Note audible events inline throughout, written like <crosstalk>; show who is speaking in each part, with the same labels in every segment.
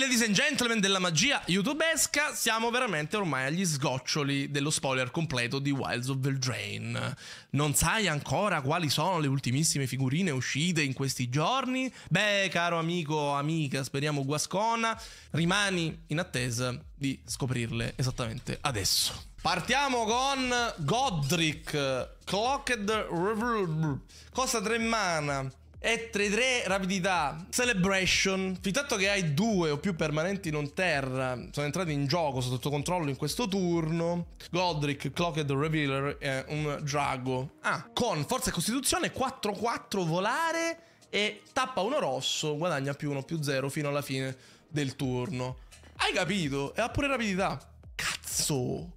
Speaker 1: ladies and gentlemen della magia youtubesca, siamo veramente ormai agli sgoccioli dello spoiler completo di Wilds of Veldrain. Non sai ancora quali sono le ultimissime figurine uscite in questi giorni? Beh, caro amico, o amica, speriamo guascona, rimani in attesa di scoprirle esattamente adesso. Partiamo con Godric, Clocked River, costa 3 mana, e 3-3 rapidità. Celebration. Fintanto che hai due o più permanenti non terra, sono entrati in gioco sotto controllo in questo turno. Godric, Clocked Revealer è un drago. Ah, con forza e costituzione 4-4 volare e tappa uno rosso, guadagna più uno più zero fino alla fine del turno. Hai capito? E ha pure rapidità. Cazzo!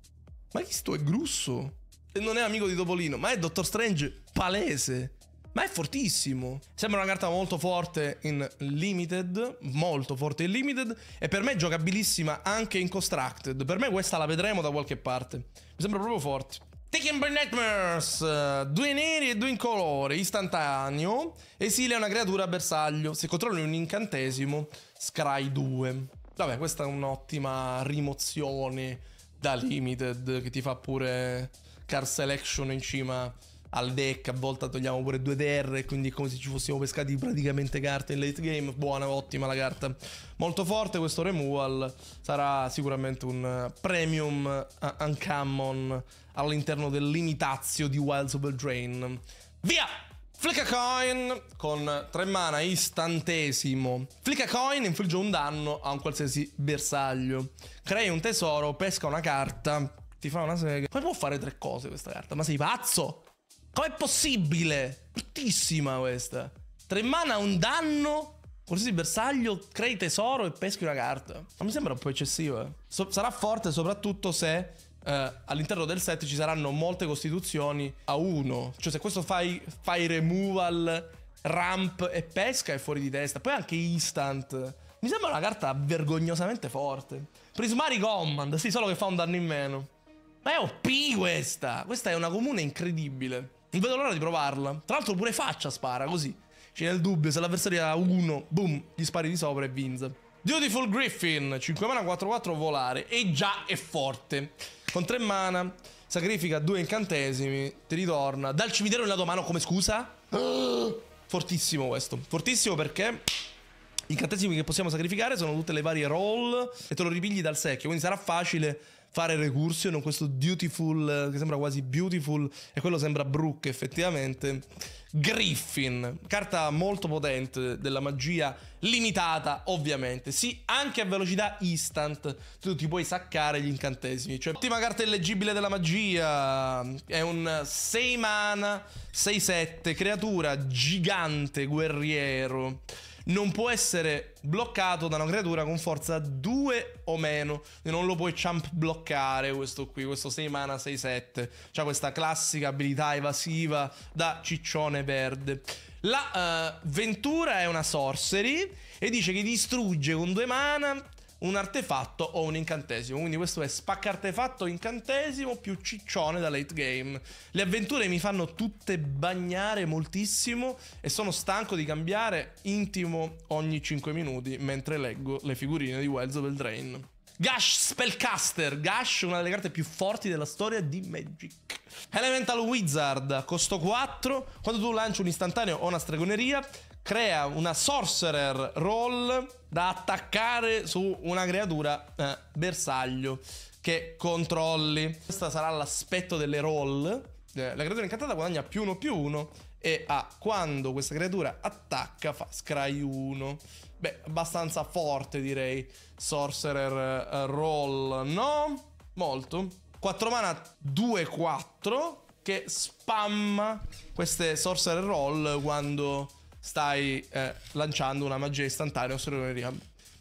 Speaker 1: Ma chi sto è grusso? E non è amico di Topolino, ma è Dottor Strange palese. Ma è fortissimo. Sembra una carta molto forte in limited, molto forte in limited e per me è giocabilissima anche in constructed. Per me questa la vedremo da qualche parte. Mi sembra proprio forte. Taken by Nightmares, due neri e due in colore, istantaneo, esilia una creatura a bersaglio, se controlli un incantesimo, scry 2. Vabbè, questa è un'ottima rimozione da limited che ti fa pure car selection in cima al deck, a volte togliamo pure due terre, quindi è come se ci fossimo pescati praticamente carte in late game, buona, ottima la carta, molto forte questo removal, sarà sicuramente un premium uh, uncommon all'interno del limitazio di Wild Super Drain. Via! Flick a Coin con 3 mana istantesimo. Flick a Coin infligge un danno a un qualsiasi bersaglio. Crei un tesoro, pesca una carta, ti fa una sega. Come può fare tre cose questa carta? Ma sei pazzo? Com'è possibile? Bruttissima questa. Tre mana un danno. Qualsiasi bersaglio crei tesoro e peschi una carta. Ma mi sembra un po' eccessiva. Eh. So sarà forte soprattutto se eh, all'interno del set ci saranno molte costituzioni a uno. Cioè se questo fai, fai removal, ramp e pesca è fuori di testa. Poi anche instant. Mi sembra una carta vergognosamente forte. Prismari Command, sì, solo che fa un danno in meno. Ma è OP questa! Questa è una comune incredibile. Non vedo l'ora di provarla. Tra l'altro pure faccia spara, così. C'è nel dubbio, se l'avversario ha 1, boom, gli spari di sopra e vince. Beautiful Griffin, 5 mana 4-4 volare. E già è forte. Con 3 mana, sacrifica 2 incantesimi, ti ritorna. Dal cimitero in lato mano come scusa? <gasps> Fortissimo questo. Fortissimo perché... I incantesimi che possiamo sacrificare sono tutte le varie roll e te lo ripigli dal secchio, quindi sarà facile fare Recursion, questo Beautiful eh, che sembra quasi Beautiful e quello sembra Brooke effettivamente. Griffin, carta molto potente della magia limitata ovviamente, sì anche a velocità instant tu ti puoi saccare gli incantesimi, cioè ottima carta illeggibile della magia, è un 6 mana, 6-7, creatura gigante guerriero non può essere bloccato da una creatura con forza 2 o meno. Non lo puoi champ bloccare questo qui, questo 6 mana 6-7. C'ha questa classica abilità evasiva da ciccione verde. La uh, Ventura è una sorcery e dice che distrugge con 2 mana un artefatto o un incantesimo. Quindi questo è spacca artefatto incantesimo più ciccione da late game. Le avventure mi fanno tutte bagnare moltissimo e sono stanco di cambiare intimo ogni 5 minuti mentre leggo le figurine di Wells of Drain. Gash Spellcaster, Gash una delle carte più forti della storia di Magic. Elemental Wizard, costo 4, quando tu lanci un istantaneo o una stregoneria, crea una sorcerer roll da attaccare su una creatura eh, bersaglio che controlli. Questo sarà l'aspetto delle roll. Eh, la creatura incantata guadagna più uno più uno e a quando questa creatura attacca fa scry 1. Beh, abbastanza forte direi. Sorcerer eh, roll, no? Molto. 4 mana 2-4 che spamma queste sorcerer roll quando stai eh, lanciando una magia istantanea o sorelleria.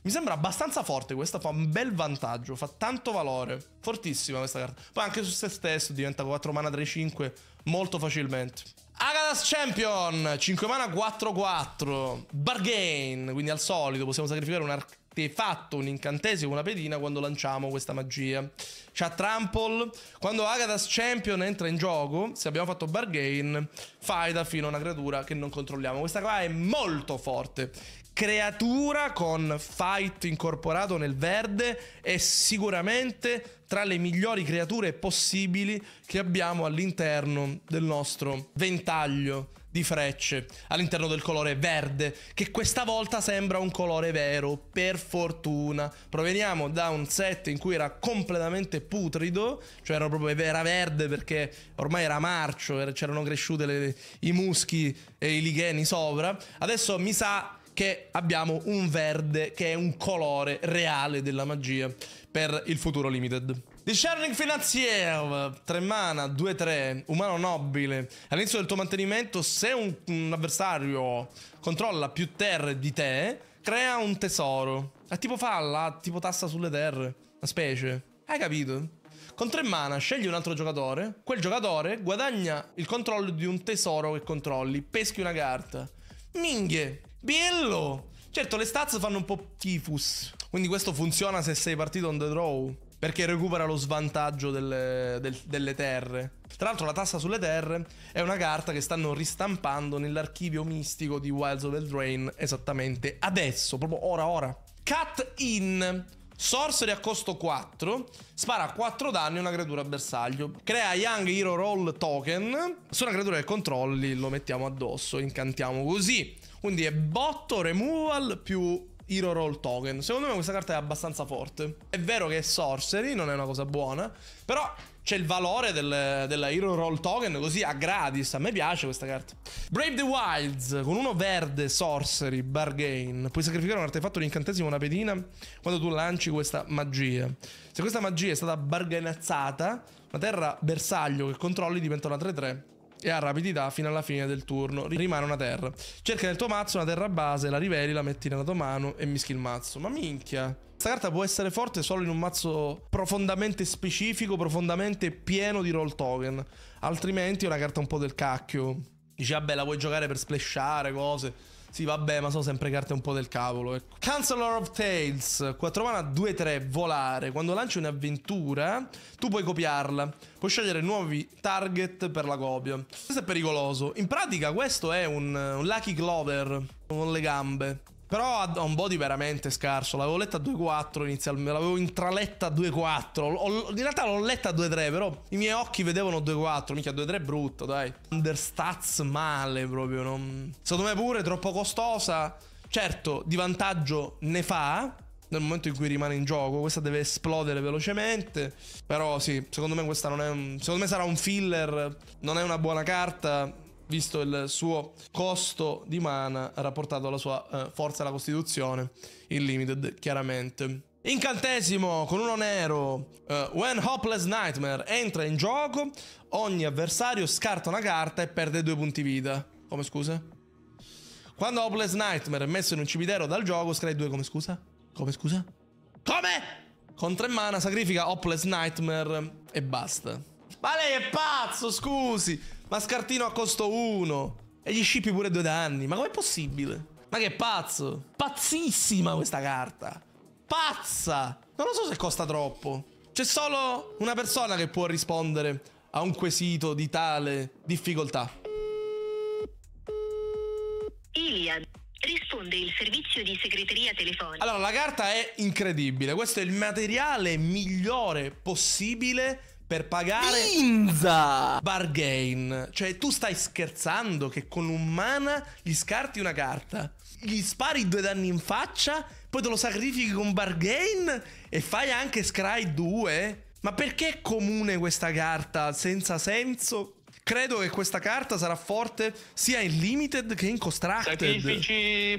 Speaker 1: Mi sembra abbastanza forte questa, fa un bel vantaggio, fa tanto valore. Fortissima questa carta. Poi anche su se stesso diventa 4 mana 3-5 molto facilmente. Agadas Champion, 5 mana 4-4. Bargain, quindi al solito possiamo sacrificare un arcano fatto un incantesimo, una pedina quando lanciamo questa magia. C'ha Trample. Quando Agathas Champion entra in gioco, se abbiamo fatto Bargain, faida fino a una creatura che non controlliamo. Questa qua è molto forte. Creatura con fight incorporato nel verde è sicuramente tra le migliori creature possibili che abbiamo all'interno del nostro ventaglio di frecce all'interno del colore verde, che questa volta sembra un colore vero, per fortuna. Proveniamo da un set in cui era completamente putrido, cioè era proprio era verde perché ormai era marcio, c'erano cresciute i muschi e i licheni sopra. Adesso mi sa che abbiamo un verde che è un colore reale della magia per il futuro limited. Di Financier, Finanziere, 3 mana, 2-3, umano nobile. All'inizio del tuo mantenimento, se un, un, avversario controlla più terre di te, crea un tesoro. È tipo falla, tipo tassa sulle terre. Una specie. Hai capito? Con 3 mana scegli un altro giocatore. Quel giocatore guadagna il controllo di un tesoro che controlli. Peschi una carta. Minghe! Biello! Certo, le stats fanno un po' tifus. Quindi questo funziona se sei partito on the draw perché recupera lo svantaggio delle, del, delle terre. Tra l'altro la tassa sulle terre è una carta che stanno ristampando nell'archivio mistico di Wilds of Eldraine esattamente adesso, proprio ora ora. Cut in Sorcery a costo 4, spara 4 danni a una creatura a bersaglio. Crea Young Hero Roll Token, su una creatura che controlli lo mettiamo addosso, incantiamo così. Quindi è botto, removal più Hero Roll Token. Secondo me questa carta è abbastanza forte. È vero che è sorcery, non è una cosa buona, però c'è il valore del, della Hero Roll Token così a gratis. A me piace questa carta. Brave the Wilds con uno verde, sorcery, bargain. Puoi sacrificare un artefatto, un incantesimo, una pedina quando tu lanci questa magia. Se questa magia è stata bargainazzata, la terra bersaglio che controlli diventa una 3-3 e ha rapidità fino alla fine del turno. Rimane una terra. Cerca nel tuo mazzo una terra base, la riveli, la metti nella tua mano e mischi il mazzo. Ma minchia. Questa carta può essere forte solo in un mazzo profondamente specifico, profondamente pieno di roll token. Altrimenti è una carta un po' del cacchio. Dici, vabbè, la vuoi giocare per splashare, cose. Sì, vabbè, ma sono sempre carte un po' del cavolo. Ecco. Counselor of Tales, 4 mana 2-3, volare. Quando lanci un'avventura, tu puoi copiarla. Puoi scegliere nuovi target per la copia. Questo è pericoloso. In pratica questo è un, un Lucky Clover con le gambe. Però ha un body veramente scarso. L'avevo letta a 2-4 inizialmente, l'avevo intraletta a 2-4. In realtà l'ho letta a 2-3, però i miei occhi vedevano 2-4. Mica 2-3 è brutto, dai. Understats male proprio. Non... Secondo me pure troppo costosa. Certo, di vantaggio ne fa, nel momento in cui rimane in gioco. Questa deve esplodere velocemente. Però sì, secondo me questa non è un... Secondo me sarà un filler. Non è una buona carta visto il suo costo di mana rapportato alla sua eh, forza alla costituzione, il limited chiaramente. Incantesimo con uno nero, uh, eh, When Hopeless Nightmare entra in gioco, ogni avversario scarta una carta e perde due punti vita. Come scusa? Quando Hopeless Nightmare è messo in un cimitero dal gioco, scrai due come scusa? Come scusa? Come? Con tre mana sacrifica Hopeless Nightmare e basta. Ma lei è pazzo, scusi! Ma scartino a costo 1. E gli scippi pure due danni. Ma com'è possibile? Ma che pazzo. Pazzissima questa carta. Pazza. Non lo so se costa troppo. C'è solo una persona che può rispondere a un quesito di tale difficoltà. Iliad. Risponde il servizio di segreteria telefonica. Allora, la carta è incredibile. Questo è il materiale migliore possibile per pagare Pinza! Bargain. Cioè, tu stai scherzando che con un mana gli scarti una carta, gli spari due danni in faccia, poi te lo sacrifichi con Bargain e fai anche Scry 2? Ma perché è comune questa carta senza senso? Credo che questa carta sarà forte sia in limited che in constructed. Sacrifici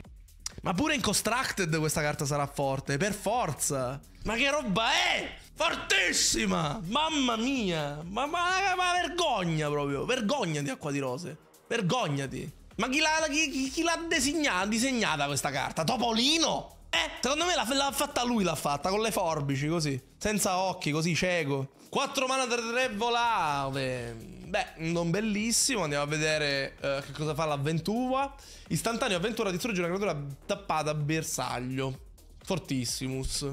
Speaker 1: ma pure in Constructed questa carta sarà forte, per forza. Ma che roba è? Fortissima! Mamma mia! Ma, ma, ma vergogna proprio! Vergognati, acqua di rose! Vergognati! Ma chi l'ha, chi, chi l'ha disegnata, disegnata questa carta? Topolino? Eh, secondo me l'ha, l'ha fatta lui, l'ha fatta con le forbici, così. Senza occhi, così cieco. 4 mana 3 3 volate. Beh, non bellissimo. Andiamo a vedere uh, che cosa fa l'avventura. Istantaneo avventura distrugge una creatura tappata a bersaglio. Fortissimus.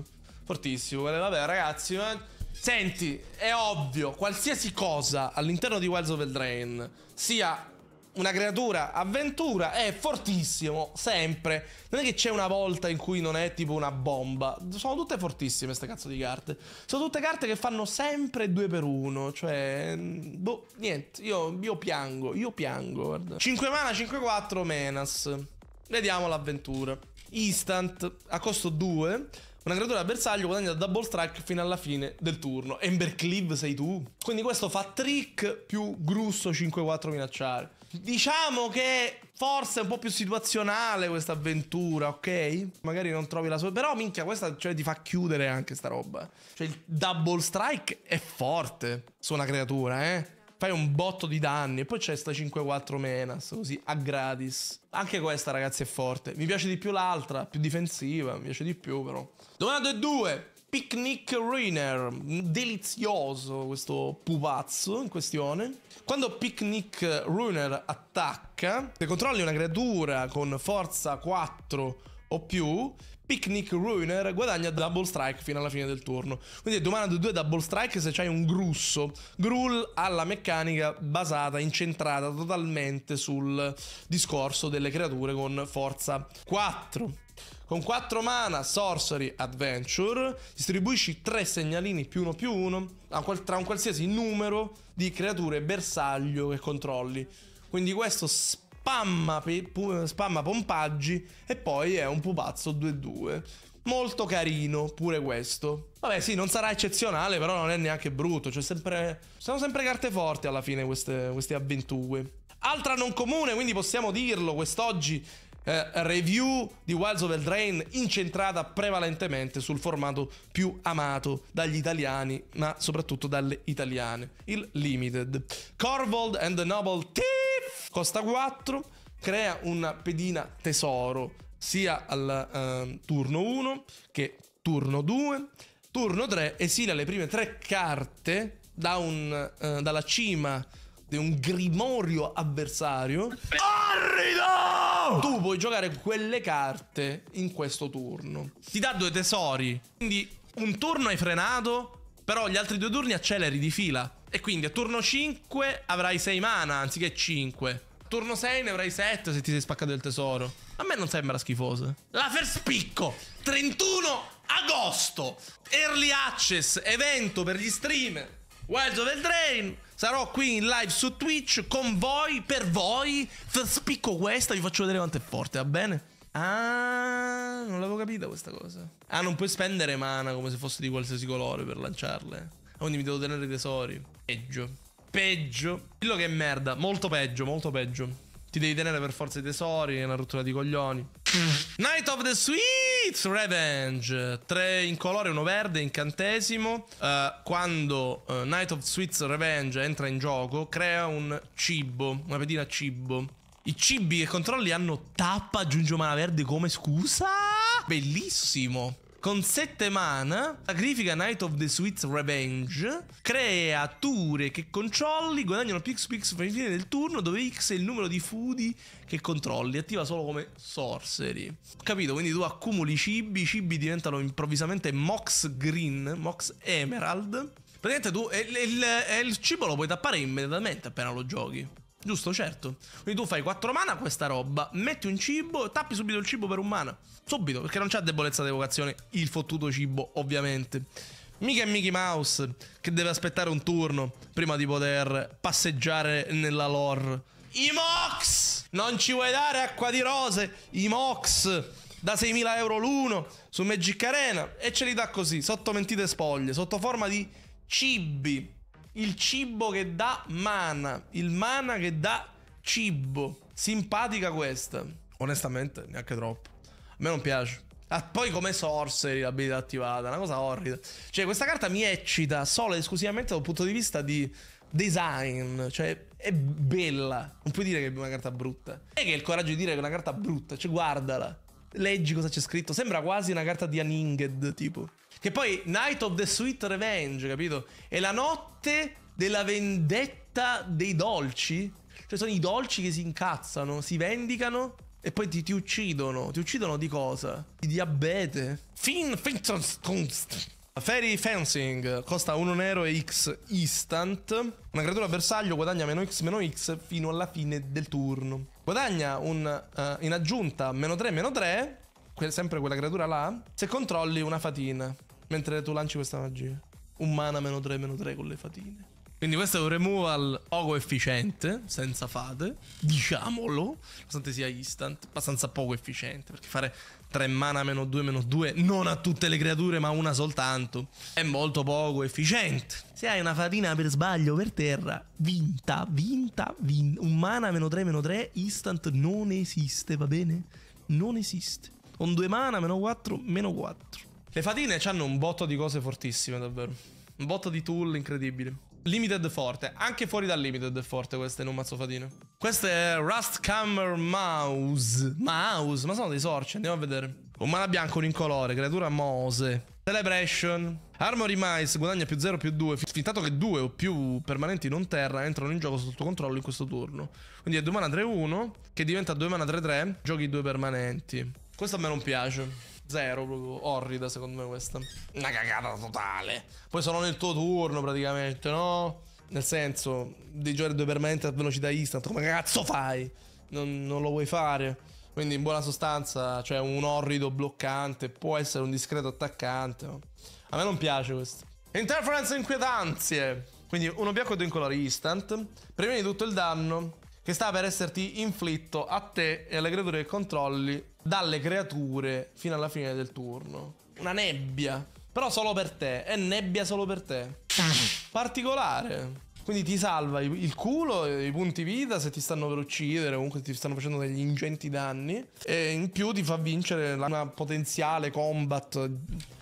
Speaker 1: Fortissimo, vabbè ragazzi, ma... Senti, è ovvio, qualsiasi cosa all'interno di Wilds of Eldrain sia una creatura avventura è fortissimo, sempre. Non è che c'è una volta in cui non è tipo una bomba. Sono tutte fortissime queste cazzo di carte. Sono tutte carte che fanno sempre due per uno. Cioè, mm, boh, niente. Io, io piango, io piango, guarda. 5 mana, 5-4, Menas. Vediamo l'avventura. Instant, a costo 2. Una creatura bersaglio guadagna double strike fino alla fine del turno. Embercleave sei tu. Quindi questo fa trick più grusso 5-4 minacciare. Diciamo che forse è un po' più situazionale questa avventura, ok? Magari non trovi la sua... Però minchia, questa cioè, ti fa chiudere anche sta roba. Cioè il double strike è forte su una creatura, eh? fai un botto di danni. e Poi c'è sta 5-4 Menas, così a gratis. Anche questa, ragazzi, è forte. Mi piace di più l'altra, più difensiva, mi piace di più, però. Domanda 2. Picnic Rainer, delizioso questo pupazzo in questione. Quando Picnic Runner attacca, se controlli una creatura con forza 4 o più, Picnic Ruiner guadagna double strike fino alla fine del turno. Quindi domanda due double strike se c'hai un grusso. Gruul ha la meccanica basata, incentrata totalmente sul discorso delle creature con forza 4. Con 4 mana, Sorcery Adventure, distribuisci 3 segnalini più 1 più 1 tra un qualsiasi numero di creature bersaglio che controlli. Quindi questo spazio spamma, spamma pompaggi e poi è un pupazzo 2-2. Molto carino pure questo. Vabbè sì, non sarà eccezionale, però non è neanche brutto. Cioè sempre... Sono sempre carte forti alla fine queste, queste avventure. Altra non comune, quindi possiamo dirlo quest'oggi, eh, review di Wilds of Eldrain incentrata prevalentemente sul formato più amato dagli italiani, ma soprattutto dalle italiane, il Limited. Corvold and the Noble Thief costa 4, crea una pedina tesoro sia al eh, turno 1 che turno 2. Turno 3 esila le prime tre carte da un, eh, dalla cima di un grimorio avversario. Orrido! Tu puoi giocare quelle carte in questo turno. Ti dà due tesori. Quindi un turno hai frenato, però gli altri due turni acceleri di fila. E quindi a turno 5 avrai 6 mana anziché 5. Turno 6 ne avrai 7 se ti sei spaccato il tesoro. A me non sembra schifoso. La Ferspicco, 31 agosto. Early access, evento per gli streamer. Wilds of the Drain. Sarò qui in live su Twitch con voi, per voi. Spicco questa, vi faccio vedere quanto è forte, va bene? Ah, non l'avevo capita questa cosa. Ah, non puoi spendere mana come se fosse di qualsiasi colore per lanciarle. Quindi mi devo tenere i tesori. Peggio. Peggio. Quello che è merda. Molto peggio, molto peggio. Ti devi tenere per forza i tesori, è una rottura di coglioni. Night of the Sweet Revenge. Tre in colore, uno verde, incantesimo. Uh, quando uh, Night of Sweet Revenge entra in gioco, crea un cibo, una pedina cibo. I cibi che controlli hanno tappa, aggiunge mana verde come scusa? Bellissimo. Con 7 mana, sacrifica Knight of the Sweet Revenge, creature che controlli guadagnano più X più X fino alla fine del turno, dove X è il numero di foodi che controlli, attiva solo come sorcery. Capito? Quindi tu accumuli cibi, i cibi diventano improvvisamente Mox Green, Mox Emerald. Praticamente tu il, il, il cibo lo puoi tappare immediatamente appena lo giochi. Giusto, certo. Quindi tu fai 4 mana questa roba, metti un cibo, tappi subito il cibo per un mana. Subito, perché non c'è debolezza di evocazione il fottuto cibo, ovviamente. Mica è Mickey Mouse che deve aspettare un turno prima di poter passeggiare nella lore. I Mox! Non ci vuoi dare acqua di rose? I Mox! Da 6.000 euro l'uno su Magic Arena e ce li dà così, sotto mentite spoglie, sotto forma di cibi il cibo che dà mana, il mana che dà cibo. Simpatica questa. Onestamente, neanche troppo. A me non piace. Ah, poi come sorcery l'abilità attivata, una cosa orrida. Cioè, questa carta mi eccita solo ed esclusivamente dal punto di vista di design. Cioè, è bella. Non puoi dire che è una carta brutta. Non che hai il coraggio di dire che è una carta brutta. Cioè, guardala. Leggi cosa c'è scritto. Sembra quasi una carta di Aninged, tipo. Che poi Night of the Sweet Revenge, capito? È la notte della vendetta dei dolci. Cioè sono i dolci che si incazzano, si vendicano e poi ti, ti uccidono. Ti uccidono di cosa? Di diabete. Fin... Finzonskunst. Fairy Fencing costa 1 nero e X instant. Una creatura bersaglio guadagna meno X meno X fino alla fine del turno. Guadagna un, uh, in aggiunta meno 3 meno 3, sempre quella creatura là, se controlli una fatina mentre tu lanci questa magia. Un mana meno 3 meno 3 con le fatine. Quindi questo è un removal poco efficiente, senza fate, diciamolo, nonostante sia instant, abbastanza poco efficiente, perché fare 3 mana meno 2 meno 2 non a tutte le creature ma una soltanto è molto poco efficiente. Se hai una fatina per sbaglio per terra, vinta, vinta, vinta, un mana meno 3 meno 3 instant non esiste, va bene? Non esiste. Con 2 mana meno 4 meno 4. Le fatine hanno un botto di cose fortissime, davvero. Un botto di tool incredibili. Limited forte. Anche fuori dal limited è forte queste, non mazzo fatine. Questa è Rust Rustcammer Mouse. Mouse? Ma sono dei sorci, andiamo a vedere. Un mana bianco, un incolore, creatura Mose. Celebration. Armory Mice guadagna più 0 più 2. Fintanto che 2 o più permanenti non terra entrano in gioco sotto controllo in questo turno. Quindi è 2 mana 3-1 che diventa 2 mana 3-3. Giochi 2 permanenti. Questo a me non piace. Zero proprio, orrida secondo me questa. Una cagata totale. Poi sono nel tuo turno praticamente, no? Nel senso, di giocare due permanenti a velocità instant, come cazzo fai? Non, non lo vuoi fare. Quindi in buona sostanza, cioè un orrido bloccante, può essere un discreto attaccante. A me non piace questo. Interference inquietanze. Quindi uno bianco e due in colore instant. Previeni tutto il danno che sta per esserti inflitto a te e alle creature che controlli dalle creature fino alla fine del turno. Una nebbia, però solo per te. È nebbia solo per te. Particolare. Quindi ti salva il culo, i punti vita se ti stanno per uccidere, comunque ti stanno facendo degli ingenti danni. E in più ti fa vincere una potenziale combat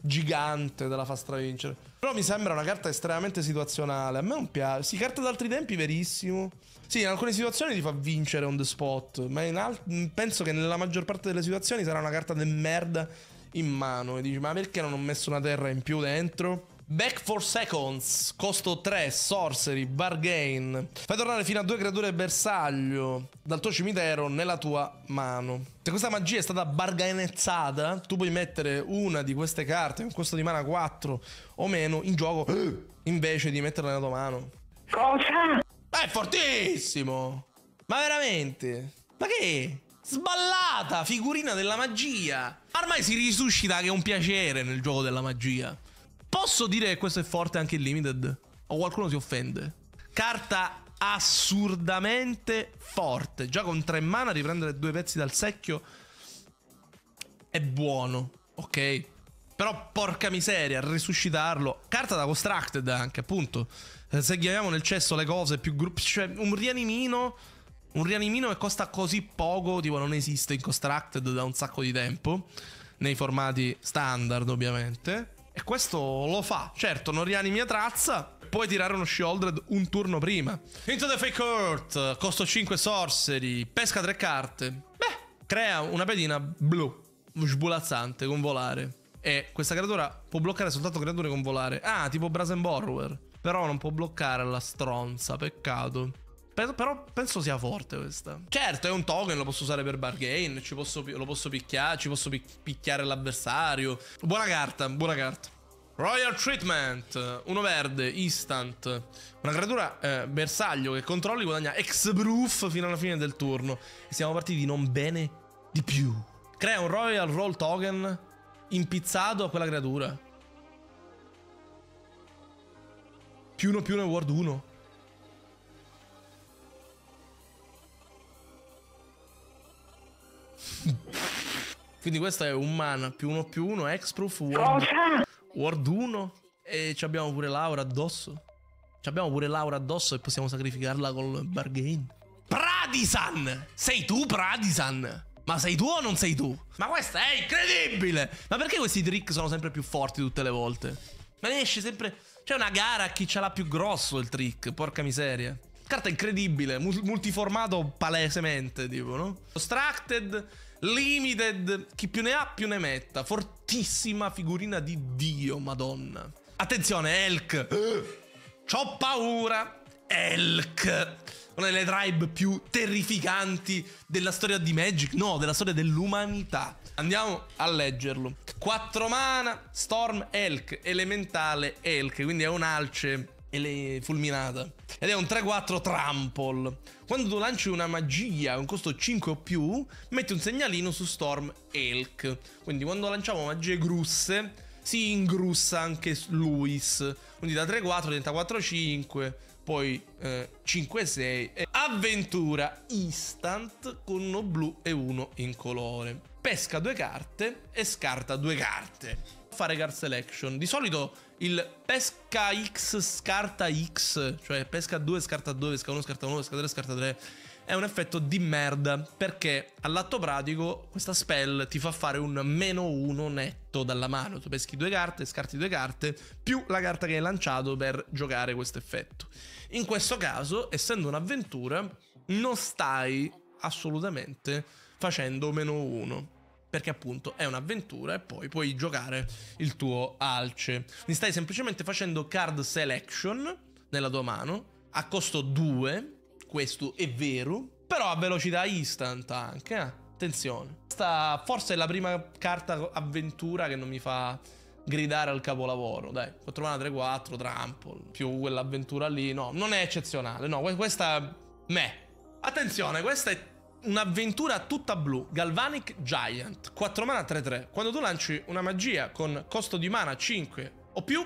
Speaker 1: gigante della fa stravincere. Però mi sembra una carta estremamente situazionale. A me non piace. Sì, carta d'altri tempi, verissimo. Sì, in alcune situazioni ti fa vincere on the spot. Ma alt- penso che nella maggior parte delle situazioni sarà una carta de merda in mano. E dici, ma perché non ho messo una terra in più dentro? Back for Seconds, costo 3, Sorcery, Bargain. Fai tornare fino a due creature bersaglio dal tuo cimitero nella tua mano. Se questa magia è stata bargainezzata, tu puoi mettere una di queste carte un costo di mana 4 o meno in gioco <gasps> invece di metterla nella tua mano. Cosa? Ma è fortissimo! Ma veramente? Ma che? Sballata, figurina della magia! Ormai si risuscita che è un piacere nel gioco della magia. Posso dire che questo è forte anche in limited? O qualcuno si offende? Carta assurdamente forte. Già con tre mana riprendere due pezzi dal secchio è buono, ok? Però porca miseria, risuscitarlo. Carta da Constructed anche, appunto. Eh, se chiamiamo nel cesso le cose più gruppi... Cioè, un rianimino... Un rianimino che costa così poco, tipo non esiste in Constructed da un sacco di tempo. Nei formati standard, ovviamente. E questo lo fa. Certo, non rianimi a trazza. Puoi tirare uno Shieldred un turno prima. Into the Fake Earth, costo 5 sorcery, pesca 3 carte. Beh, crea una pedina blu, sbulazzante, con volare. E questa creatura può bloccare soltanto creature con volare. Ah, tipo Brazen Borrower. Però non può bloccare la stronza, peccato. Però penso sia forte questa. Certo, è un token, lo posso usare per bargain, posso, lo posso picchiare, ci posso picchiare l'avversario. Buona carta, buona carta. Royal Treatment, uno verde, instant. Una creatura eh, bersaglio che controlli guadagna X-Proof fino alla fine del turno. siamo partiti non bene di più. Crea un Royal Roll Token impizzato a quella creatura. Più uno più uno è Ward 1. Quindi questo è un mana più uno più uno, Exproof, Ward, Ward 1 e ci abbiamo pure Laura addosso. Ci abbiamo pure Laura addosso e possiamo sacrificarla col Bargain. Pradisan! Sei tu Pradisan? Ma sei tu o non sei tu? Ma questa è incredibile! Ma perché questi trick sono sempre più forti tutte le volte? Ma ne esce sempre... C'è una gara a chi ce l'ha più grosso il trick, porca miseria. Carta incredibile, multiformato palesemente, tipo, no? Ostracted Limited, chi più ne ha più ne metta, fortissima figurina di Dio, madonna. Attenzione, Elk! C'ho paura! Elk! Una delle tribe più terrificanti della storia di Magic, no, della storia dell'umanità. Andiamo a leggerlo. 4 mana, Storm Elk, elementale Elk, quindi è un alce e le fulminata. Ed è un 3-4 trample. Quando tu lanci una magia a un costo 5 o più, metti un segnalino su Storm Elk. Quindi quando lanciamo magie grusse, si ingrussa anche Luis. Quindi da 3-4 diventa 4-5, poi eh, 5-6. E Avventura instant con uno blu e uno in colore. Pesca due carte e scarta due carte. Fare card selection. Di solito il pesca X scarta X, cioè pesca 2 scarta 2, pesca 1 scarta 1, pesca 3 scarta 3, è un effetto di merda perché all'atto pratico questa spell ti fa fare un meno 1 netto dalla mano, tu peschi due carte, scarti due carte, più la carta che hai lanciato per giocare questo effetto. In questo caso, essendo un'avventura, non stai assolutamente facendo meno 1 perché appunto è un'avventura e poi puoi giocare il tuo alce. Quindi stai semplicemente facendo card selection nella tua mano, a costo 2, questo è vero, però a velocità instant anche, eh? attenzione. Questa forse è la prima carta avventura che non mi fa gridare al capolavoro, dai. 4 mana 3-4, Trample, più quell'avventura lì, no, non è eccezionale, no, questa... me. Attenzione, questa è un'avventura tutta blu, Galvanic Giant, 4 mana 3-3. Quando tu lanci una magia con costo di mana 5 o più,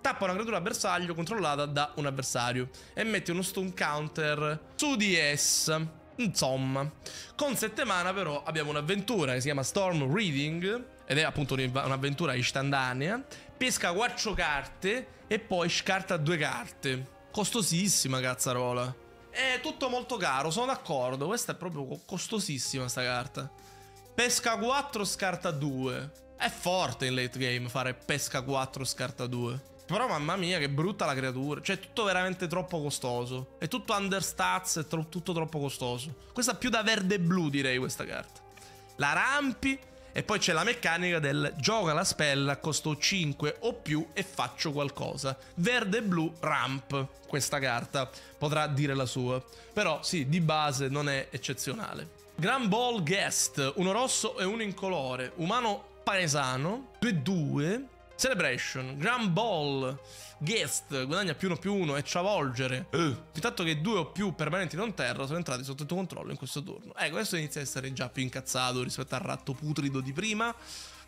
Speaker 1: tappa una creatura bersaglio controllata da un avversario e metti uno stun counter su di essa. Insomma, con 7 mana però abbiamo un'avventura che si chiama Storm Reading ed è appunto un'avventura istantanea. Pesca 4 carte e poi scarta 2 carte. Costosissima cazzarola. È tutto molto caro, sono d'accordo. Questa è proprio costosissima sta carta. Pesca 4, scarta 2. È forte in late game fare pesca 4, scarta 2. Però mamma mia che brutta la creatura. Cioè è tutto veramente troppo costoso. È tutto understats, è tro tutto troppo costoso. Questa più da verde e blu direi questa carta. La rampi e poi c'è la meccanica del gioca la spella, costo 5 o più e faccio qualcosa. Verde e blu, ramp, questa carta potrà dire la sua. Però sì, di base non è eccezionale. Grand Ball Guest, uno rosso e uno in colore, umano paesano, 2-2, Celebration, Grand Ball, Guest, guadagna più uno più uno e travolgere. Uh. Eh. Di che due o più permanenti non terra sono entrati sotto il tuo controllo in questo turno. Ecco, questo inizia a essere già più incazzato rispetto al ratto putrido di prima.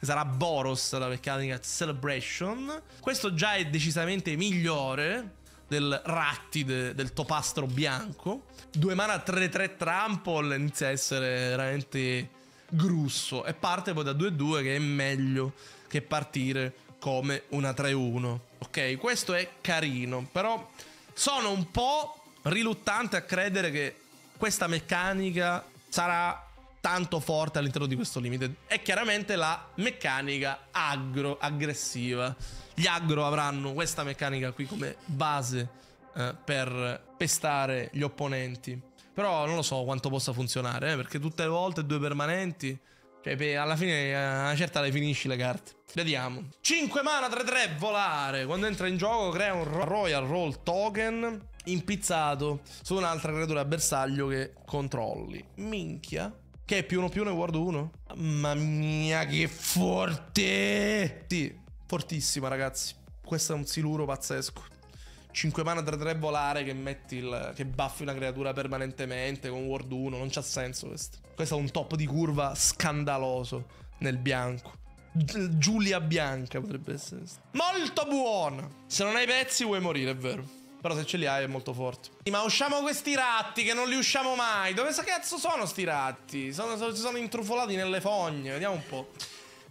Speaker 1: Sarà Boros la meccanica Celebration. Questo già è decisamente migliore del Rattide, del topastro bianco. Due mana 3-3 Trample inizia a essere veramente grusso e parte poi da 2-2 che è meglio che partire come una 3-1. Ok, questo è carino, però sono un po' riluttante a credere che questa meccanica sarà tanto forte all'interno di questo limite. È chiaramente la meccanica aggro, aggressiva. Gli aggro avranno questa meccanica qui come base eh, per pestare gli opponenti. Però non lo so quanto possa funzionare, eh, perché tutte le volte due permanenti cioè, per, alla fine, eh, a una certa le finisci le carte. Vediamo. 5 mana 3-3, volare. Quando entra in gioco, crea un Royal Roll Token impizzato su un'altra creatura a bersaglio che controlli. Minchia. Che è più uno più uno e World uno. Mamma mia, che forte! Sì, fortissima, ragazzi. Questo è un siluro pazzesco. 5 mana 3-3 volare che metti il. che baffi una creatura permanentemente con Ward 1. Non c'ha senso questo. Questo è un top di curva scandaloso nel bianco. Giulia Bianca potrebbe essere. Molto buona! Se non hai pezzi vuoi morire, è vero. Però se ce li hai è molto forte. Ma usciamo questi ratti che non li usciamo mai. Dove cazzo sono sti ratti? Sono, sono, si sono intrufolati nelle fogne. Vediamo un po'.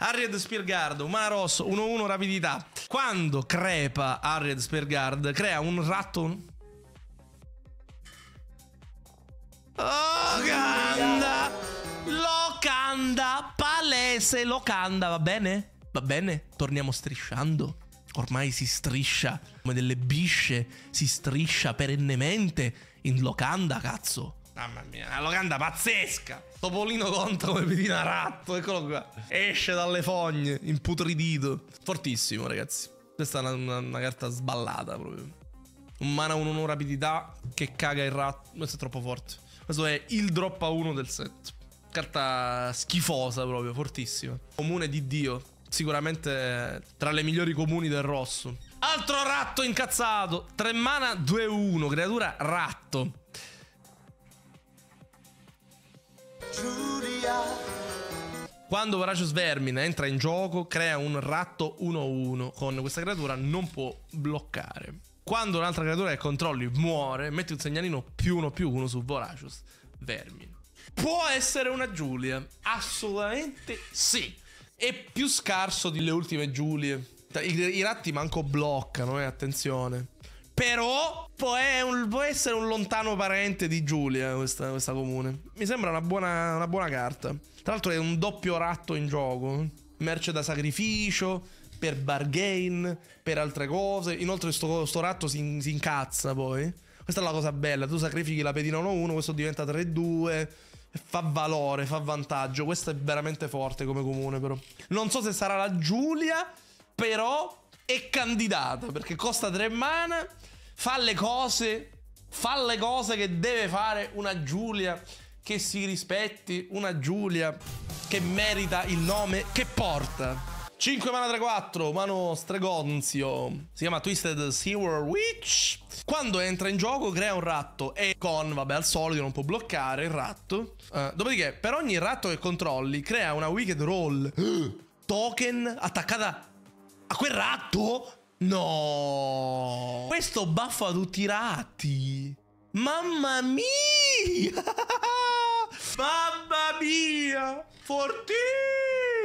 Speaker 1: Harriet Spiergardo, Maros 1-1 rapidità. Quando crepa Harriet Spiergard, crea un ratto. Locanda! Locanda! Palese locanda, va bene? Va bene? Torniamo strisciando. Ormai si striscia come delle bisce, si striscia perennemente in locanda, cazzo. Mamma mia, una locanda pazzesca! Topolino conta come pedina Ratto, eccolo qua. Esce dalle fogne, imputridito. Fortissimo, ragazzi. Questa è una, una, una carta sballata proprio. Un mana 1-1 rapidità che caga il ratto. Questo è troppo forte. Questo è il drop a 1 del set. Carta schifosa proprio, fortissima. Comune di Dio. Sicuramente tra le migliori comuni del rosso. Altro ratto incazzato. 3 mana 2-1, creatura ratto. Quando Voracious Vermin entra in gioco, crea un ratto 1-1 con questa creatura, non può bloccare. Quando un'altra creatura che controlli muore, metti un segnalino più 1 più 1 su Voracious Vermin. Può essere una Giulia? Assolutamente sì. È più scarso delle ultime Giulie. I, i ratti manco bloccano, eh, attenzione. Però può, un, può, essere un lontano parente di Giulia questa, questa comune. Mi sembra una buona, una buona carta. Tra l'altro è un doppio ratto in gioco. Merce da sacrificio, per bargain, per altre cose. Inoltre sto, sto ratto si, si, incazza poi. Questa è la cosa bella, tu sacrifichi la pedina 1-1, questo diventa 3-2. Fa valore, fa vantaggio. Questo è veramente forte come comune però. Non so se sarà la Giulia, però è candidata perché costa 3 mana fa le cose, fa le cose che deve fare una Giulia che si rispetti, una Giulia che merita il nome che porta. 5 mana 3-4, mano stregonzio. Si chiama Twisted Sewer Witch. Quando entra in gioco crea un ratto e con, vabbè, al solito non può bloccare il ratto. Uh, dopodiché, per ogni ratto che controlli, crea una Wicked Roll <gasps> token attaccata a quel ratto No! Questo baffa a tutti i ratti! Mamma mia! <laughs> Mamma mia!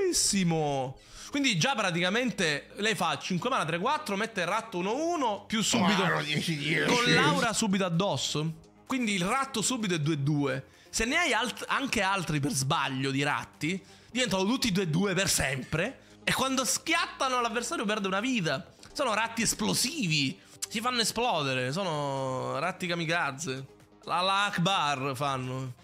Speaker 1: Fortissimo! Quindi già praticamente lei fa 5 mana 3-4, mette il ratto 1-1, più subito... Oh, 10, 10. Con Laura subito addosso. Quindi il ratto subito è 2-2. Se ne hai alt anche altri per sbaglio di ratti, diventano tutti 2-2 per sempre. E quando schiattano l'avversario perde una vita. Sono ratti esplosivi. Si fanno esplodere. Sono ratti kamikaze. La, la Akbar fanno.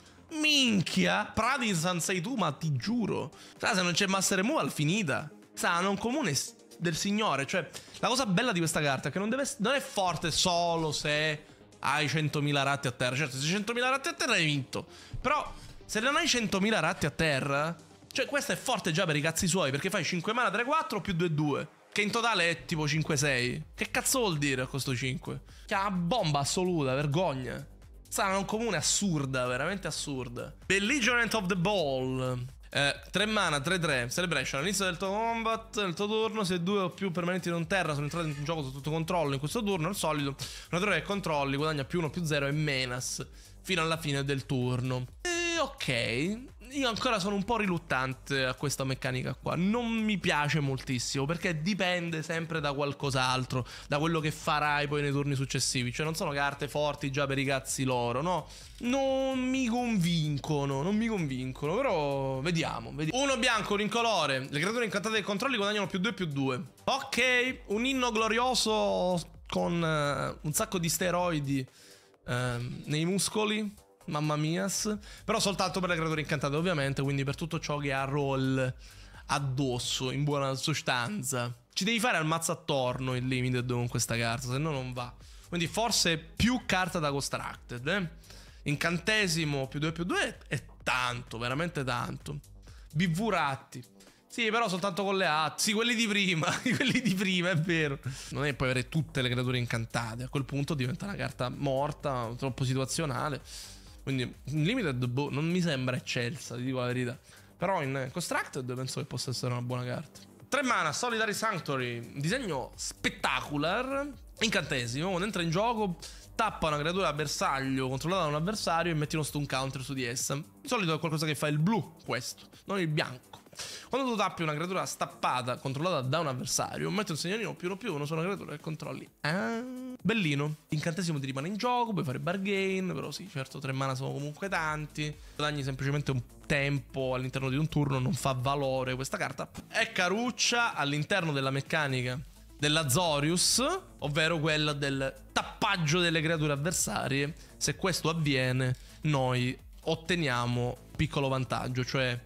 Speaker 1: Minchia. Pratisan sei tu, ma ti giuro. Sa, se non c'è Master Removal, finita. Sa, non comune del signore. Cioè, la cosa bella di questa carta è che non, deve, non è forte solo se hai 100.000 ratti a terra. Certo, se 100.000 ratti a terra hai vinto. Però, se non hai 100.000 ratti a terra... Cioè, questa è forte già per i cazzi suoi, perché fai 5 mana 3-4 più 2-2. Che in totale è tipo 5-6. Che cazzo vuol dire a questo 5? Che è una bomba assoluta, vergogna. Sarà non comune assurda, veramente assurda. Belligerent of the Ball. Eh, 3 mana, 3-3, celebration. All'inizio del tuo combat, del tuo turno, se due o più permanenti non terra sono entrati in gioco sotto controllo in questo turno, al solito, una torre che controlli, guadagna più 1 più 0 e menas. Fino alla fine del turno. E eh, ok, io ancora sono un po' riluttante a questa meccanica qua. Non mi piace moltissimo perché dipende sempre da qualcos'altro, da quello che farai poi nei turni successivi. Cioè, non sono carte forti già per i cazzi loro, no? Non mi convincono, non mi convincono, però vediamo. vediamo. Uno bianco, un incolore. Le creature incantate dei controlli guadagnano più 2 più 2. Ok, un inno glorioso con uh, un sacco di steroidi uh, nei muscoli mamma mia. Però soltanto per le creature incantate, ovviamente, quindi per tutto ciò che ha roll addosso, in buona sostanza. Ci devi fare al mazzo attorno il limited con questa carta, se no non va. Quindi forse più carta da constructed, eh? Incantesimo più 2 più 2 è tanto, veramente tanto. BV Ratti. Sì, però soltanto con le atti. Sì, quelli di prima. <laughs> quelli di prima, è vero. Non è che puoi avere tutte le creature incantate. A quel punto diventa una carta morta, troppo situazionale. Quindi Limited boh, non mi sembra eccelsa, ti dico la verità. Però in Constructed penso che possa essere una buona carta. Tre mana, Solidary Sanctuary, disegno spettacular, incantesimo, quando entra in gioco tappa una creatura a controllata da un avversario e metti uno stun counter su di essa. Di solito è qualcosa che fa il blu, questo, non il bianco. Quando tu tappi una creatura stappata controllata da un avversario, metti un segnalino più uno più uno su una creatura e controlli. Ah. Bellino. Incantesimo ti rimane in gioco, puoi fare bargain, però sì, certo, tre mana sono comunque tanti. Guadagni semplicemente un tempo all'interno di un turno, non fa valore questa carta. È caruccia all'interno della meccanica dell'Azorius, ovvero quella del tappaggio delle creature avversarie. Se questo avviene, noi otteniamo piccolo vantaggio, cioè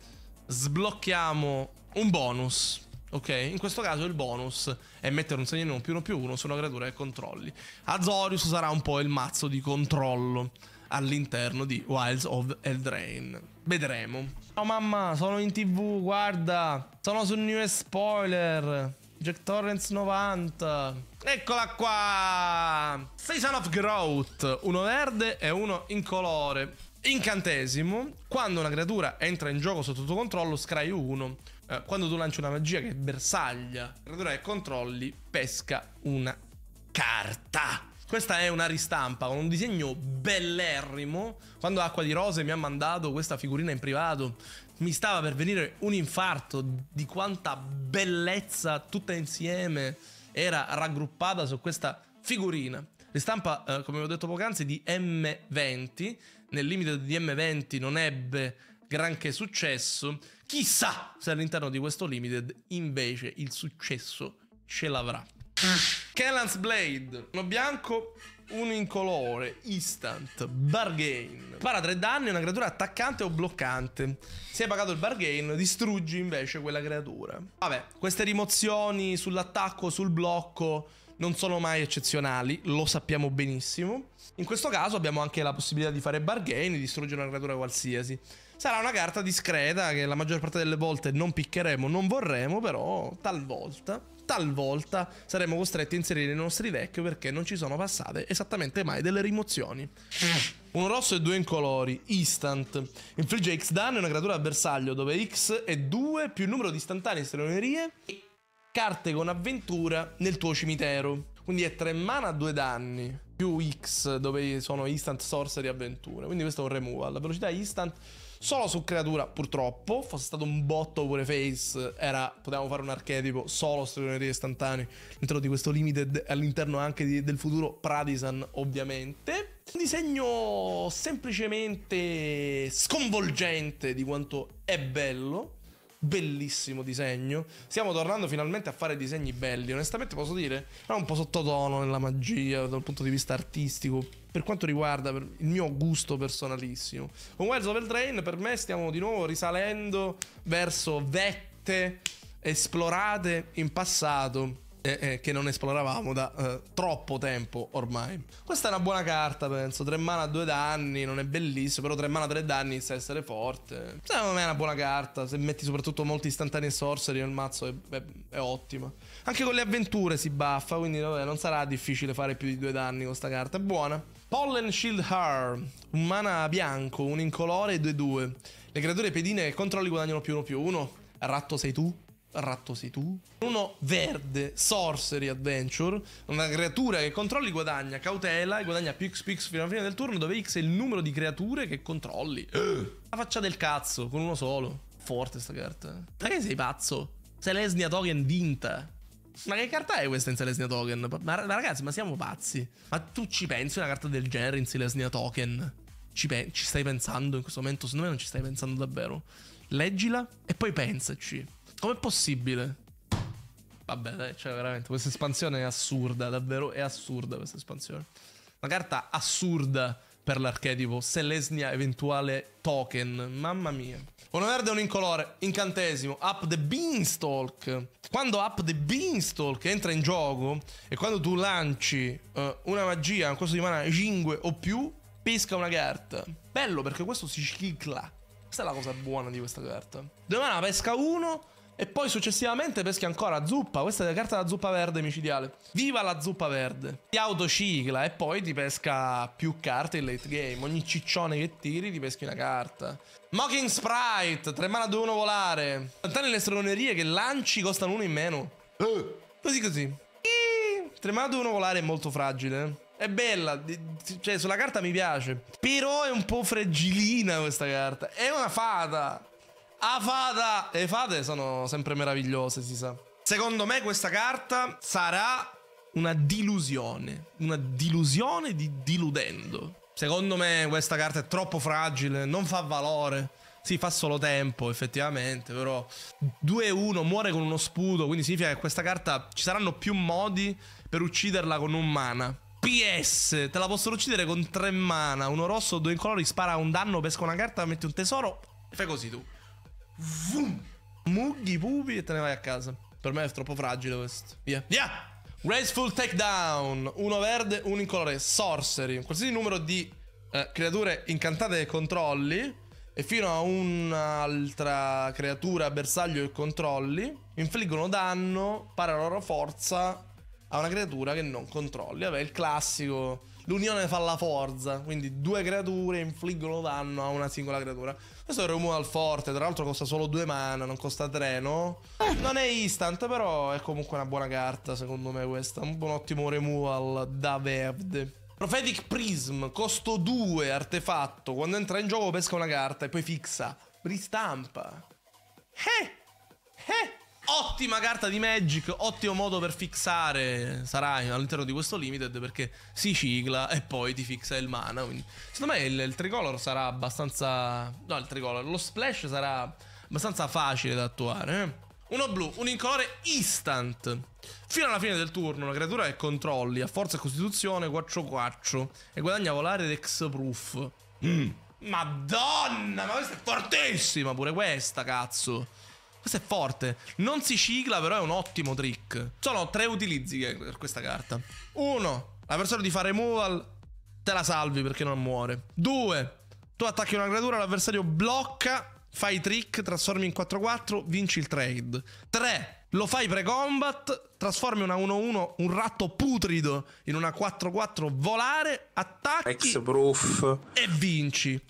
Speaker 1: sblocchiamo un bonus. Ok, in questo caso il bonus è mettere un segnalino più 1 più 1 su una creatura che controlli. Azorius sarà un po' il mazzo di controllo all'interno di Wilds of Eldrain. Vedremo. Ciao oh, mamma, sono in tv, guarda. Sono su New Spoiler. Jack Torrance 90. Eccola qua. Season of Growth. Uno verde e uno in colore. Incantesimo, quando una creatura entra in gioco sotto tuo controllo, scrai 1. Eh, quando tu lanci una magia che bersaglia, la creatura che controlli pesca una carta. Questa è una ristampa con un disegno bellerrimo. Quando Acqua di Rose mi ha mandato questa figurina in privato, mi stava per venire un infarto di quanta bellezza tutta insieme era raggruppata su questa figurina. Ristampa, eh, come ho detto poc'anzi, di M20 nel limite di m 20 non ebbe granché successo. Chissà se all'interno di questo limited invece il successo ce l'avrà. Kellan's Blade, uno bianco, uno incolore, instant, bargain. Para tre danni, una creatura attaccante o bloccante. Se hai pagato il bargain, distruggi invece quella creatura. Vabbè, queste rimozioni sull'attacco, sul blocco non sono mai eccezionali, lo sappiamo benissimo. In questo caso abbiamo anche la possibilità di fare bargain e distruggere una creatura qualsiasi. Sarà una carta discreta che la maggior parte delle volte non piccheremo, non vorremmo, però talvolta, talvolta saremo costretti a inserire nei nostri deck perché non ci sono passate esattamente mai delle rimozioni. Uno rosso e due incolori, instant. Infligge X danno a una creatura avversario dove X è 2 più il numero di istantanee stregonerie e carte con avventura nel tuo cimitero. Quindi è 3 mana a 2 danni. Più X, dove sono instant sorcery avventure. Quindi questo è un removal. velocità instant solo su creatura, purtroppo. Fosse stato un botto pure face, era, potevamo fare un archetipo solo su stregonerie istantanee. All'interno di questo limited, all'interno anche di, del futuro Pradisan, ovviamente. Un disegno semplicemente sconvolgente di quanto è bello bellissimo disegno. Stiamo tornando finalmente a fare disegni belli. Onestamente posso dire, era un po' sottotono nella magia dal punto di vista artistico, per quanto riguarda il mio gusto personalissimo. Con Wells of Eldrain per me stiamo di nuovo risalendo verso vette esplorate in passato eh, eh, che non esploravamo da eh, troppo tempo ormai. Questa è una buona carta, penso. 3 mana, 2 danni, non è bellissimo, però 3 mana, 3 danni inizia essere forte. Secondo me è una buona carta, se metti soprattutto molti istantanei sorcery nel mazzo è, è, è ottima. Anche con le avventure si baffa, quindi vabbè, non sarà difficile fare più di 2 danni con questa carta, è buona. Pollen Shield Har, un mana bianco, un incolore e 2-2. Le creature pedine controlli guadagnano più 1 più 1. Ratto sei tu? ratto sei tu? Uno verde, Sorcery Adventure, una creatura che controlli guadagna cautela e guadagna più XP fino alla fine del turno dove X è il numero di creature che controlli. La faccia del cazzo, con uno solo. Forte sta carta. Ma che sei pazzo? Selesnia Token vinta. Ma che carta è questa in Selesnia Token? Ma, ma ragazzi, ma siamo pazzi. Ma tu ci pensi una carta del genere in Selesnia Token? Ci, ci stai pensando in questo momento? Secondo me non ci stai pensando davvero. Leggila e poi pensaci. Com'è possibile? Vabbè, dai, cioè veramente, questa espansione è assurda, davvero è assurda questa espansione. Una carta assurda per l'archetipo, Selesnia eventuale token, mamma mia. Uno verde e un incolore, incantesimo, Up the Beanstalk. Quando Up the Beanstalk entra in gioco e quando tu lanci uh, una magia, un costo di mana 5 o più, pesca una carta. Bello perché questo si cicla. Questa è la cosa buona di questa carta. Due mana pesca 1 e poi successivamente peschi ancora zuppa. Questa è la carta da zuppa verde micidiale. Viva la zuppa verde! Ti autocicla e poi ti pesca più carte in late game. Ogni ciccione che tiri ti peschi una carta. Mocking Sprite, 3 mana 2-1 volare. Tantane le stregonerie che lanci costano uno in meno. Uh, così così. 3 mana 2-1 volare è molto fragile. Eh. È bella, cioè sulla carta mi piace. Però è un po' fragilina questa carta. È una fata. A fata! Le fate sono sempre meravigliose, si sa. Secondo me questa carta sarà una delusione. Una delusione di diludendo. Secondo me questa carta è troppo fragile, non fa valore. Sì, fa solo tempo, effettivamente, però 2-1 muore con uno sputo, quindi significa che questa carta ci saranno più modi per ucciderla con un mana. PS, te la possono uccidere con tre mana, uno rosso, due incolori, spara un danno, pesca una carta, metti un tesoro, fai così tu. Vum! Mughi, pupi e te ne vai a casa. Per me è troppo fragile questo. Via, via! Graceful Takedown. Uno verde, uno in colore. Sorcery. Qualsiasi numero di eh, creature incantate e controlli. E fino a un'altra creatura, bersaglio e controlli. Infliggono danno, pari alla loro forza, a una creatura che non controlli. Vabbè, il classico. L'unione fa la forza. Quindi due creature infliggono danno a una singola creatura. Questo è un Romual Forte, tra l'altro costa solo due mana, non costa tre, no? Non è instant, però è comunque una buona carta, secondo me questa. Un buon ottimo removal da verde. Prophetic Prism, costo 2, artefatto. Quando entra in gioco pesca una carta e poi fissa. Ristampa. Eh! Eh! Ottima carta di Magic, ottimo modo per fixare Sarai all'interno di questo limited perché si cicla e poi ti fixa il mana. Quindi, secondo me il, il tricolor sarà abbastanza... No, il tricolor, lo splash sarà abbastanza facile da attuare. Eh? Uno blu, un incolore instant. Fino alla fine del turno, la creatura che controlli a forza e costituzione 4-4 e guadagna volare Rex Proof. Mm. Madonna, ma questa è fortissima pure questa, cazzo. Questo è forte. Non si cicla, però è un ottimo trick. Sono tre utilizzi per questa carta. Uno, la persona ti fa removal, te la salvi perché non muore. Due, tu attacchi una creatura, l'avversario blocca fai trick, trasformi in 4-4, vinci il trade. Tre, Lo fai pre-combat, trasformi una 1-1, un ratto putrido, in una 4-4 volare, attacchi... Ex-proof. E vinci.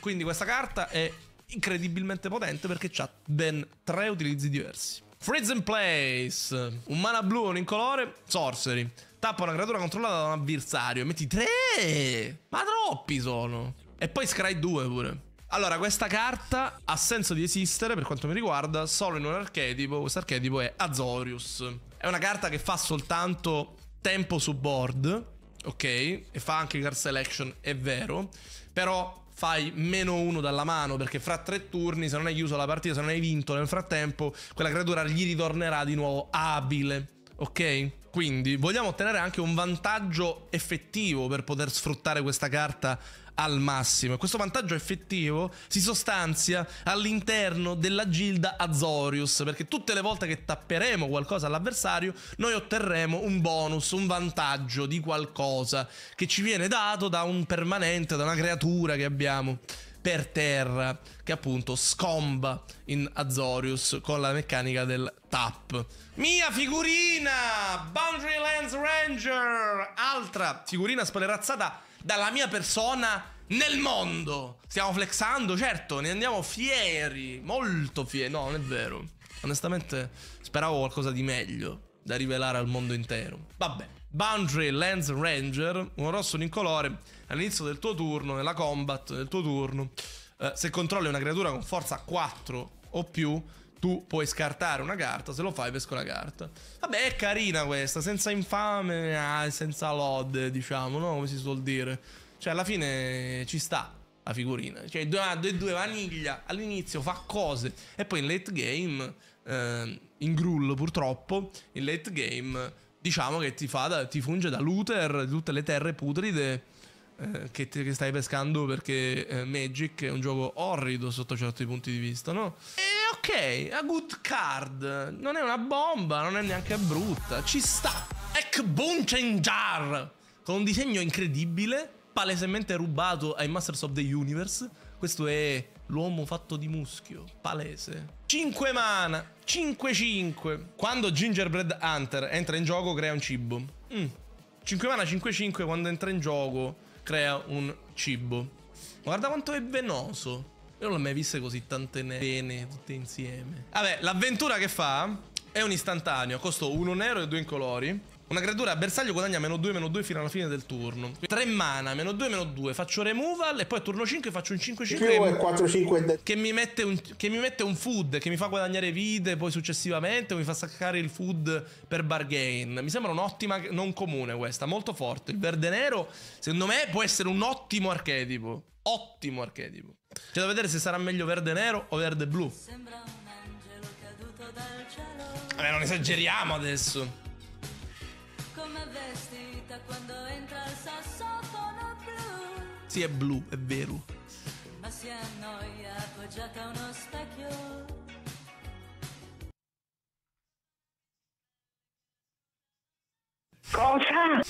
Speaker 1: Quindi questa carta è incredibilmente potente perché ha ben tre utilizzi diversi. Freeze in Place, un mana blu, un incolore, sorcery. Tappa una creatura controllata da un avversario. Metti tre! Ma troppi sono! E poi Scry due pure. Allora, questa carta ha senso di esistere, per quanto mi riguarda, solo in un archetipo. Questo archetipo è Azorius. È una carta che fa soltanto tempo su board, ok? E fa anche card selection, è vero. Però fai meno uno dalla mano perché fra tre turni se non hai chiuso la partita, se non hai vinto nel frattempo, quella creatura gli ritornerà di nuovo abile. Ok? Quindi vogliamo ottenere anche un vantaggio effettivo per poter sfruttare questa carta al massimo. E questo vantaggio effettivo si sostanzia all'interno della gilda Azorius, perché tutte le volte che tapperemo qualcosa all'avversario, noi otterremo un bonus, un vantaggio di qualcosa che ci viene dato da un permanente, da una creatura che abbiamo per terra, che appunto scomba in Azorius con la meccanica del tap. Mia figurina! Boundary Lands Ranger! Altra figurina spoilerazzata dalla mia persona nel mondo. Stiamo flexando, certo, ne andiamo fieri, molto fieri. No, non è vero. Onestamente speravo qualcosa di meglio da rivelare al mondo intero. Vabbè. Boundary Lens Ranger, un rosso in colore, all'inizio del tuo turno, nella combat del tuo turno, eh, se controlli una creatura con forza 4 o più, tu puoi scartare una carta, se lo fai pesco la carta. Vabbè, è carina questa, senza infame, eh, senza lode, diciamo, no? Come si suol dire. Cioè, alla fine ci sta la figurina. Cioè, due, ah, e due vaniglia, all'inizio fa cose, e poi in late game, eh, in grull purtroppo, in late game, diciamo che ti, da, ti funge da looter di tutte le terre putride... Eh, che, te, che, stai pescando perché eh, Magic è un gioco orrido sotto certi punti di vista, no? E ok, a good card. Non è una bomba, non è neanche brutta. Ci sta. Ekbunchen Jar. Con un disegno incredibile, palesemente rubato ai Masters of the Universe. Questo è l'uomo fatto di muschio, palese. 5 mana, 5-5. Quando Gingerbread Hunter entra in gioco crea un cibo. Mm. mana, 5-5 quando entra in gioco crea un cibo. Guarda quanto è venoso. Io non l'ho mai vista così tante bene tutte insieme. Vabbè, l'avventura che fa è un istantaneo. Costo 1 nero e 2 incolori. Una creatura a bersaglio guadagna meno 2, meno 2 fino alla fine del turno. 3 mana, meno 2, meno 2. Faccio removal e poi turno 5 faccio un 5-5. Che, 4, 5... che, che mi mette un food, che mi fa guadagnare vite poi successivamente, o mi fa staccare il food per bargain. Mi sembra un'ottima non comune questa, molto forte. Il verde nero, secondo me, può essere un ottimo archetipo. Ottimo archetipo. C'è da vedere se sarà meglio verde nero o verde blu. Vabbè, non esageriamo adesso. Come vestita quando entra il sassofono blu. Sì, è blu, è vero. Ma si annoia appoggiata a uno specchio. Cosa?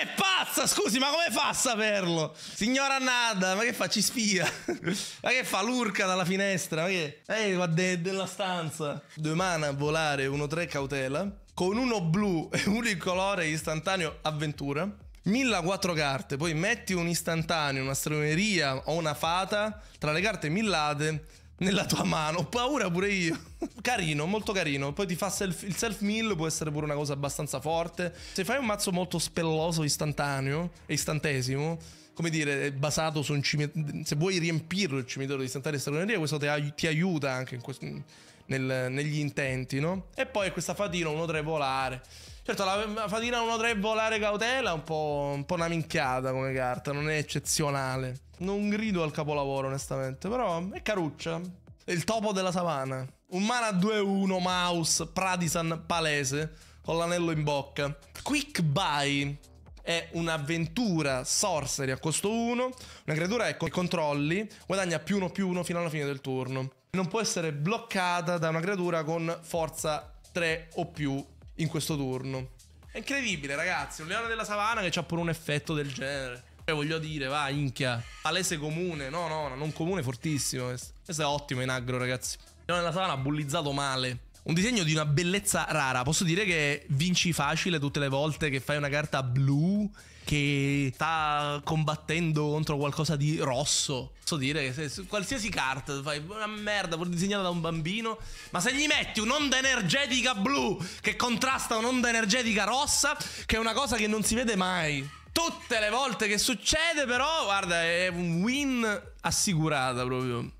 Speaker 1: è pazza, scusi, ma come fa a saperlo? Signora Nada, ma che fa? Ci spia. <laughs> ma che fa? L'urca dalla finestra. Ma che? Ehi, qua della stanza. Due mana, volare, uno tre, cautela. Con uno blu <laughs> e uno in colore istantaneo avventura. 1004 carte, poi metti un istantaneo, una streoneria o una fata, tra le carte millate nella tua mano. Ho paura pure io. <laughs> Carino, molto carino. Poi ti fa self, il self mill può essere pure una cosa abbastanza forte. Se fai un mazzo molto spelloso, istantaneo e istantesimo, come dire, basato su un cimitero. Se vuoi riempirlo il cimitero di istantanea e stregoneria, questo ti, ti, aiuta anche in nel, negli intenti, no? E poi questa fatina uno deve volare. Certo, la Fatina 1-3 volare cautela è un po', un po' una minchiata come carta, non è eccezionale. Non grido al capolavoro, onestamente, però è caruccia. Il topo della savana. Un mana 2-1, mouse, Pradisan palese, con l'anello in bocca. Quick buy è un'avventura sorcery a costo 1. Una creatura che controlli, guadagna più 1 più 1 fino alla fine del turno. Non può essere bloccata da una creatura con forza 3 o più in questo turno. È incredibile, ragazzi. Un leone della savana che ha pure un effetto del genere. Cioè, voglio dire, va, inchia. Palese comune. No, no, non comune, fortissimo. Questo è ottimo in aggro, ragazzi. leone della savana ha bullizzato male. Un disegno di una bellezza rara. Posso dire che vinci facile tutte le volte che fai una carta blu che sta combattendo contro qualcosa di rosso. Posso dire che se, qualsiasi carta fai una merda, pur disegnata da un bambino. Ma se gli metti un'onda energetica blu che contrasta un'onda energetica rossa, che è una cosa che non si vede mai. Tutte le volte che succede, però, guarda, è un win assicurata proprio.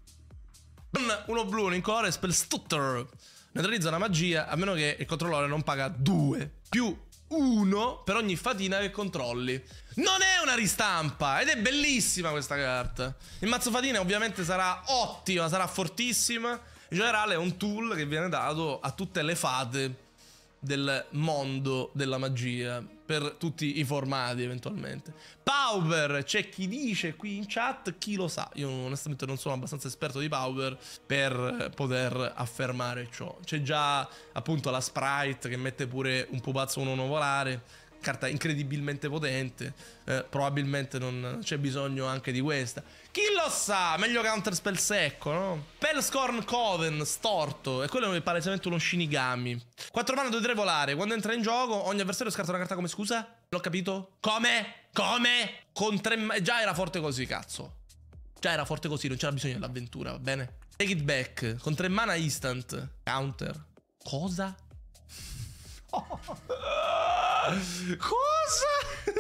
Speaker 1: Uno blu, un incolore, spell stutter. Neutralizza una magia a meno che il controllore non paga 2 più 1 per ogni fatina che controlli. Non è una ristampa ed è bellissima questa carta. Il mazzo fatina ovviamente sarà ottima, sarà fortissima. In generale è un tool che viene dato a tutte le fate del mondo della magia per tutti i formati eventualmente. Pauper, c'è chi dice qui in chat, chi lo sa. Io onestamente non sono abbastanza esperto di Pauper per poter affermare ciò. C'è già appunto la sprite che mette pure un pupazzo uno volare carta incredibilmente potente. Eh, probabilmente non c'è bisogno anche di questa. Chi lo sa? Meglio counter spell secco, no? Pelscorn Coven, storto. E quello è palesemente uno Shinigami. 4 mana, 2-3 volare. Quando entra in gioco, ogni avversario scarta una carta come scusa? L'ho capito? Come? Come? Con tre... Già era forte così, cazzo. Già era forte così, non c'era bisogno dell'avventura, va bene? Take it back. Con 3 mana instant. Counter. Cosa? <laughs> Oh. Cosa?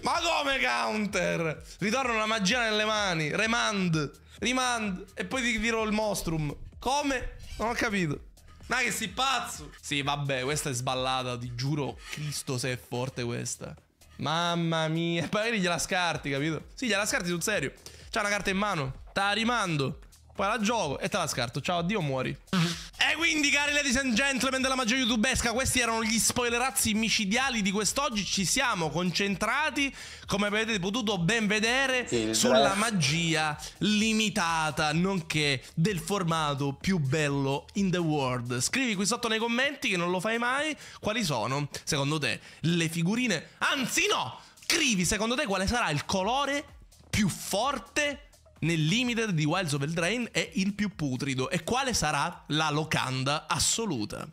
Speaker 1: Ma come counter? Ritorno la magia nelle mani. Remand. Rimand. E poi ti tiro il mostrum. Come? Non ho capito. Ma che si pazzo! Sì, vabbè, questa è sballata, ti giuro, Cristo se è forte questa. Mamma mia, magari gliela scarti, capito? Sì, gliela scarti sul serio. C'ha una carta in mano. Ta rimando. Poi la gioco e te la scarto. Ciao, addio, muori. E quindi, cari ladies and gentlemen della magia youtubesca, questi erano gli spoilerazzi micidiali di quest'oggi. Ci siamo concentrati, come avete potuto ben vedere, Il sulla bravo. magia limitata, nonché del formato più bello in the world. Scrivi qui sotto nei commenti, che non lo fai mai, quali sono, secondo te, le figurine. Anzi, no! Scrivi, secondo te, quale sarà il colore più forte nel limited di Wilds of Eldraine è il più putrido. E quale sarà la locanda assoluta?